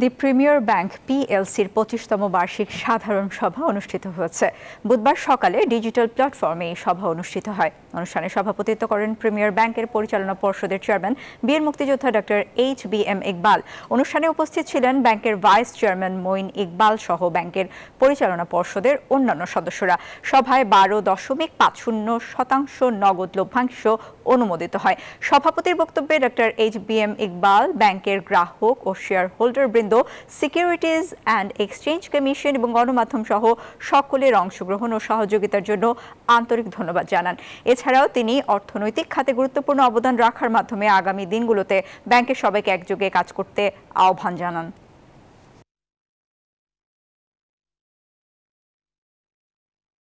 দি premier bank পিএলসির পঁচিশতম বার্ষিক সাধারণ সভা অনুষ্ঠিত হয়েছে বুধবার সকালে ডিজিটাল প্ল্যাটফর্মে এই সভা অনুষ্ঠিত হয় অনুষ্ঠানে সভাপতিত্ব করেন প্রিমিয়ার ব্যাংকের পরিচালনা পর্ষদের চেয়ারম্যান বীর মুক্তিযোদ্ধা doctor H B M Iqbal অনুষ্ঠানে উপস্থিত ছিলেন ব্যাংকের ভাইস চেয়ারম্যান মঈন ইকবাল সহ ব্যাংকের পরিচালনা পর্ষদের অন্যান্য সদস্যরা সভায় বারো দশমিক পাঁচ শূন্য শতাংশ নগদ লভ্যাংশ অনুমোদিত হয় সভাপতির বক্তব্যে doctor H B M Iqbal ব্যাংকের গ্রাহক ও শেয়ার হোল্ডার বৃন্দ নেতৃবৃন্দ সিকিউরিটিজ অ্যান্ড এক্সচেঞ্জ কমিশন এবং গণমাধ্যম সহ সকলের অংশগ্রহণ ও সহযোগিতার জন্য আন্তরিক ধন্যবাদ জানান এছাড়াও তিনি অর্থনৈতিক খাতে গুরুত্বপূর্ণ অবদান রাখার মাধ্যমে আগামী দিনগুলোতে ব্যাংকের সবাইকে একযোগে কাজ করতে আহ্বান জানান